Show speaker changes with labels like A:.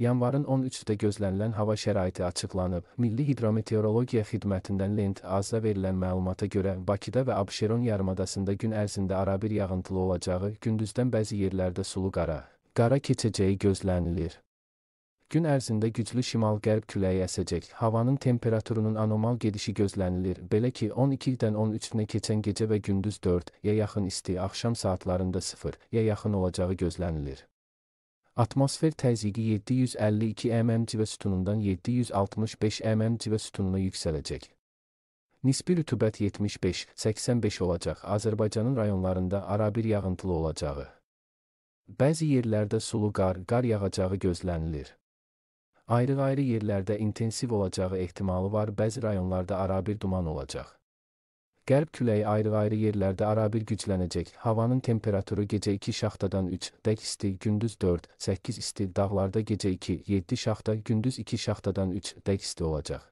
A: yanvarın 13-də gözlənilən hava şəraiti açıqlanıb. Milli Hidrometeorologiya Xidmətindən Lent AZ-a verilən məlumata görə Bakıda və Abşeron yarımadasında gün ərzində arabir yağıntılı olacağı, gündüzdən bəzi yerlərdə sulu qara, qara keçəcəyi gözlənilir. Gün ərzində güclü şimal-qərb küləyi əsəcək. Havanın temperaturunun anomal gedişi gözlənilir. Belə ki, 12-dən 13-nə keçən gecə və gündüz 4 ya yaxın isti, axşam saatlarında 0 ya yaxın olacağı gözlənilir. Atmosfer təzyiqi 752 mm civə sütunundan 765 mm civə sütununa yüksələcək. Nisbi rütubət 75-85 olacaq. Azərbaycanın rayonlarında arabir yağıntılı olacağı. Bəzi yerlərdə sulu qar, qar yağacağı gözlənilir. Ayrı-ayrı yerlərdə intensiv olacağı ehtimalı var. Bəzi rayonlarda arabir duman olacaq. Qərb küləyi ayrı-ayrı yerlərdə arabir güclənəcək. Havanın temperaturu gecə 2 şaxtadan 3, dək isti, gündüz 4, 8 isti, dağlarda gecə 2, 7 şaxta, gündüz 2 şaxtadan 3, dək isti olacaq.